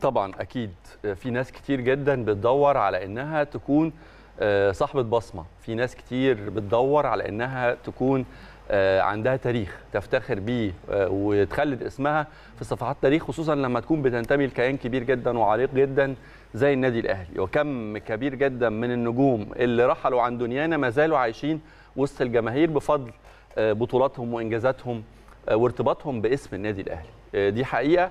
طبعا اكيد في ناس كتير جدا بتدور على انها تكون آه، صاحبه بصمه في ناس كتير بتدور على انها تكون آه، عندها تاريخ تفتخر بيه آه، وتخلد اسمها في صفحات التاريخ خصوصا لما تكون بتنتمي لكيان كبير جدا وعريق جدا زي النادي الاهلي وكم كبير جدا من النجوم اللي رحلوا عن دنيانا ما زالوا عايشين وسط الجماهير بفضل بطولاتهم وانجازاتهم وارتباطهم باسم النادي الاهلي دي حقيقه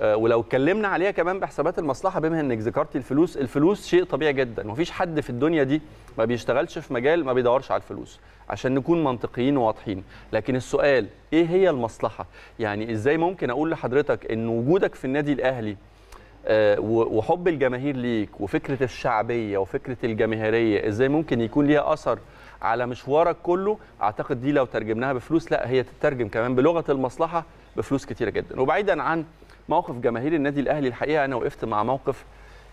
آه، ولو اتكلمنا عليها كمان بحسابات المصلحه بما انك ذكرتي الفلوس الفلوس شيء طبيعي جدا مفيش حد في الدنيا دي ما بيشتغلش في مجال ما بيدورش على الفلوس عشان نكون منطقيين وواضحين لكن السؤال ايه هي المصلحه يعني ازاي ممكن اقول لحضرتك ان وجودك في النادي الاهلي آه، وحب الجماهير ليك وفكره الشعبيه وفكره الجماهيريه ازاي ممكن يكون ليها اثر على مشوارك كله اعتقد دي لو ترجمناها بفلوس لا هي تترجم كمان بلغه المصلحه بفلوس كتيره جدا وبعيدا عن موقف جماهير النادي الاهلي الحقيقه انا وقفت مع موقف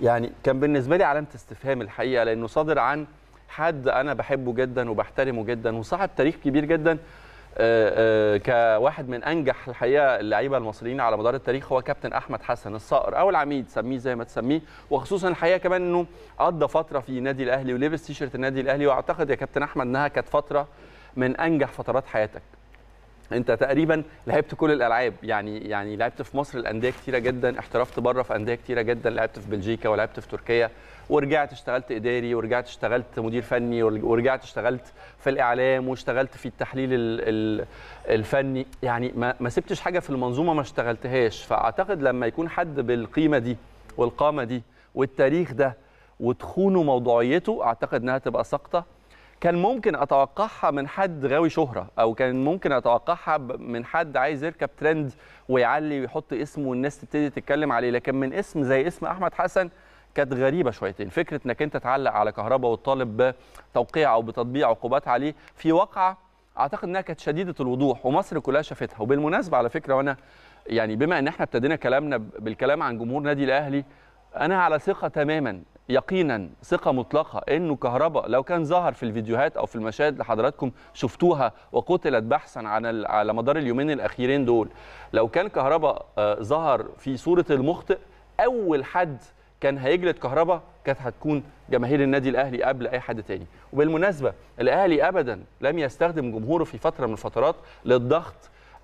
يعني كان بالنسبه لي علامه استفهام الحقيقه لانه صادر عن حد انا بحبه جدا وبحترمه جدا وصاحب تاريخ كبير جدا آه، آه، كواحد من انجح الحقيقه اللعيبه المصريين على مدار التاريخ هو كابتن احمد حسن الصقر او العميد سميه زي ما تسميه وخصوصا الحقيقه كمان انه قضى فتره في نادي الاهلي ولبس تيشرت النادي الاهلي واعتقد يا كابتن احمد انها كانت فتره من انجح فترات حياتك انت تقريبا لعبت كل الالعاب يعني يعني لعبت في مصر الانديه كتيره جدا احترفت بره في انديه كتيره جدا لعبت في بلجيكا ولعبت في تركيا ورجعت اشتغلت اداري ورجعت اشتغلت مدير فني ورجعت اشتغلت في الاعلام واشتغلت في التحليل الفني يعني ما, ما سبتش حاجه في المنظومه ما اشتغلتهاش فاعتقد لما يكون حد بالقيمه دي والقامه دي والتاريخ ده وتخونه موضوعيته اعتقد انها تبقى سقطه كان ممكن اتوقعها من حد غاوي شهره او كان ممكن اتوقعها من حد عايز يركب ترند ويعلي ويحط اسمه والناس تبتدي تتكلم عليه لكن من اسم زي اسم احمد حسن كانت غريبه شويتين فكره انك انت تعلق على كهرباء وتطالب بتوقيع او بتطبيع عقوبات عليه في واقعه اعتقد انها كانت شديده الوضوح ومصر كلها شافتها وبالمناسبه على فكره وانا يعني بما ان احنا ابتدينا كلامنا بالكلام عن جمهور نادي الاهلي انا على ثقه تماما يقينا ثقه مطلقه انه كهربا لو كان ظهر في الفيديوهات او في المشاهد اللي حضراتكم شفتوها وقتلت بحثا عن على مدار اليومين الاخيرين دول لو كان كهربا آه، ظهر في صوره المخطئ اول حد كان هيجلد كهربا كانت هتكون جماهير النادي الاهلي قبل اي حد تاني وبالمناسبه الاهلي ابدا لم يستخدم جمهوره في فتره من الفترات للضغط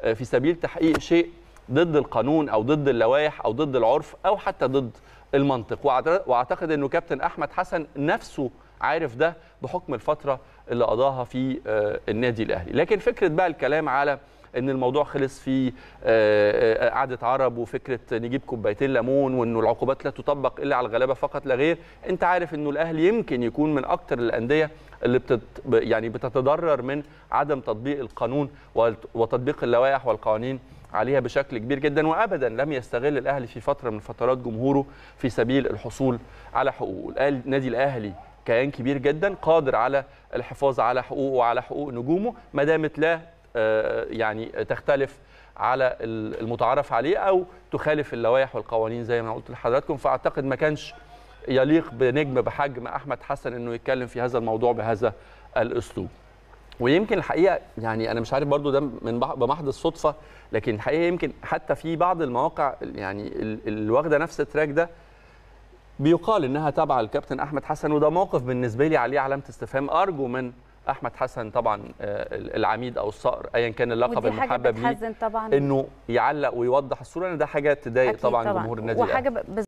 آه، في سبيل تحقيق شيء ضد القانون او ضد اللوائح او ضد العرف او حتى ضد المنطق واعتقد انه كابتن احمد حسن نفسه عارف ده بحكم الفتره اللي قضاها في آه، النادي الاهلي لكن فكره بقى الكلام على ان الموضوع خلص في آه، آه، قعده عرب وفكره نجيب كوبايتين ليمون وانه العقوبات لا تطبق الا على الغلابه فقط لا غير انت عارف انه الاهلي يمكن يكون من اكثر الانديه اللي بتت يعني بتتضرر من عدم تطبيق القانون وتطبيق اللوائح والقوانين عليها بشكل كبير جدا وابدا لم يستغل الاهلي في فتره من فترات جمهوره في سبيل الحصول على حقوقه، النادي الاهلي كيان كبير جدا قادر على الحفاظ على حقوقه وعلى حقوق نجومه ما دامت لا آه، يعني تختلف على المتعارف عليه او تخالف اللوائح والقوانين زي ما قلت لحضراتكم فاعتقد ما كانش يليق بنجم بحجم احمد حسن انه يتكلم في هذا الموضوع بهذا الاسلوب ويمكن الحقيقه يعني انا مش عارف برضو ده من بمحض الصدفه لكن الحقيقه يمكن حتى في بعض المواقع يعني اللي واخده نفس التراك ده بيقال انها تابعه للكابتن احمد حسن وده موقف بالنسبه لي عليه علامه استفهام ارجو من احمد حسن طبعا آه، العميد او الصقر ايا كان اللقب المحبب ليه انه يعلق ويوضح الصوره ان ده حاجه تضايق طبعا, طبعا جمهور النادي الاهلي